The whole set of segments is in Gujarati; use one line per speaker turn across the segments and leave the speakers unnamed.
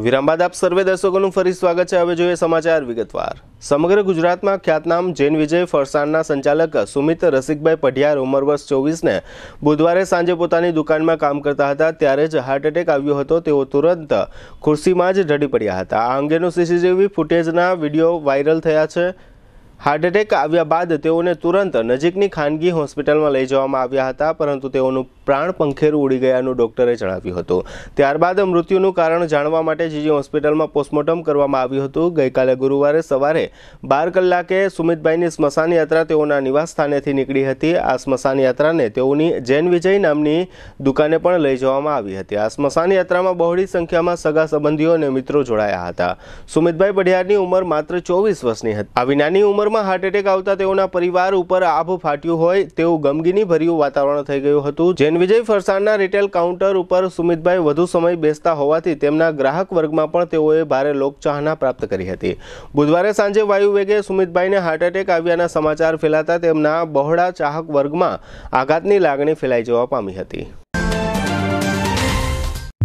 વિરામ બાદ આપ સર્વે દર્શકોનું ફરી સ્વાગત છે હવે જોઈએ સમાચાર વિગતવાર સમગ્ર ગુજરાતમાં ખ્યાતનામ જૈન વિજય ફરસાણના સંચાલક સુમિત રસિકભાઈ પઢિયાર ઉંમર વર્ષ ચોવીસને બુધવારે સાંજે પોતાની દુકાનમાં કામ કરતા હતા ત્યારે જ હાર્ટ એટેક આવ્યો હતો તેઓ તુરંત ખુરશીમાં જ ઢળી પડ્યા હતા આ અંગેનું સીસીટીવી ફૂટેજના વિડીયો વાયરલ થયા છે હાર્ટ એટેક આવ્યા બાદ તેઓને તુરંત નજીકની ખાનગી હોસ્પિટલમાં લઈ જવામાં આવ્યા હતા પરંતુ તેઓનું પ્રાણ પંખેરું ઉડી ગયાનું ડોક્ટરે જણાવ્યું હતું ત્યારબાદ મૃત્યુનું કારણ જાણવા માટે જીજી હોસ્પિટલમાં પોસ્ટમોર્ટમ કરવામાં આવ્યું હતું ગઈકાલે ગુરુવારે સવારે બાર કલાકે સુમિતભાઈની સ્મશાન યાત્રા તેઓના નિવાસ સ્થાનેથી નીકળી હતી આ સ્મશાન યાત્રાને તેઓની જૈન વિજય નામની દુકાને પણ લઈ જવામાં આવી હતી આ સ્મશાન યાત્રામાં બહોળી સંખ્યામાં સગા સંબંધીઓ અને મિત્રો જોડાયા હતા સુમિતભાઈ પઢિયારની ઉંમર માત્ર ચોવીસ વર્ષની હતી આવી નાની ઉંમરમાં હાર્ટ એટેક આવતા તેઓના પરિવાર ઉપર આભ ફાટ્યું હોય તેવું ગમગીની ભર્યું વાતાવરણ થઈ ગયું હતું જે વિજય ફરસાણના રિટેલ કાઉન્ટર ઉપર સુમિતભાઈ વધુ સમય બેસતા હોવાથી તેમના ગ્રાહક વર્ગમાં પણ તેઓએ ભારે લોકચાહના પ્રાપ્ત કરી હતી બુધવારે સાંજે વાયુવેગે સુમિતભાઈને હાર્ટ એટેક આવ્યાના સમાચાર ફેલાતા તેમના બહોળા ચાહક વર્ગમાં આઘાતની લાગણી ફેલાઈ જવા પામી હતી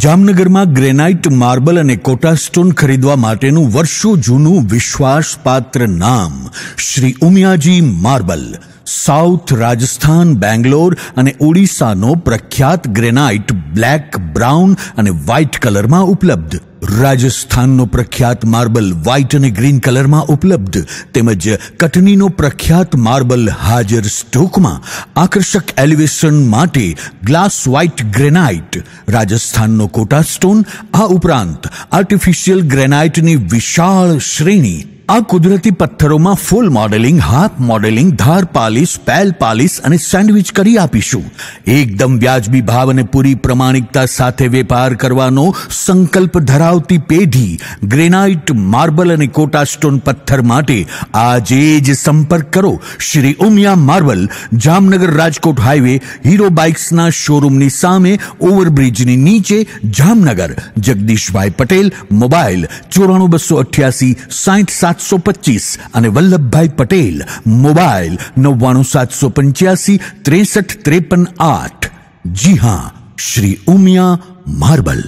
જામનગરમાં ગ્રેનાઇટ માર્બલ અને કોટા સ્ટોન ખરીદવા માટેનું વર્ષો જૂનું વિશ્વાસપાત્ર નામ શ્રી ઉમિયાજી માર્બલ સાઉથ રાજસ્થાન બેંગ્લોર અને ઓડિશાનો પ્રખ્યાત ગ્રેનાઇટ બ્લેક બ્રાઉન અને વ્હાઇટ કલરમાં ઉપલબ્ધ રાજસ્થાનનો પ્રખ્યાત માર્બલ વ્હાઇટ અને ગ્રીન કલરમાં ઉપલબ્ધ તેમજ કટનીનો પ્રખ્યાત માર્બલ હાજર સ્ટોકમાં આકર્ષક એલિવેશન માટે ગ્લાસ વ્હાઇટ ગ્રેનાઇટ રાજસ્થાનનો કોટા સ્ટોન આ ઉપરાંત આર્ટિફિશિયલ ગ્રેનાઇટની વિશાળ શ્રેણી આ કુદરતી પથ્થરોમાં ફૂલ મોડેલિંગ હાફ મોડેલિંગ ધાર પાલિશ પેલ પાલિશ અને સેન્ડવિચ કરી આપીશું એકદમ વ્યાજબી ભાવ અને પૂરી પ્રમાણિકતા સાથે વેપાર કરવાનો સંકલ્પ ધરાવતી પેઢી ગ્રેનાઇટ માર્બલ અને કોટા સ્ટોન પથ્થર માટે આજે જ સંપર્ક કરો શ્રી ઉમિયા માર્બલ જામનગર રાજકોટ હાઈવે હીરો બાઇક્સના શોરૂમની સામે ઓવરબ્રિજની નીચે જામનગર જગદીશભાઈ પટેલ મોબાઈલ ચોરાણું બસો અઠ્યાસી સાઠ સાત સાતસો પચીસ અને વલ્લભભાઈ પટેલ મોબાઈલ નવ્વાણું સાતસો પંચ્યાસી ત્રેસઠ ત્રેપન આઠ જી હા શ્રી ઉમિયા માર્બલ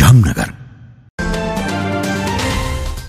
જામનગર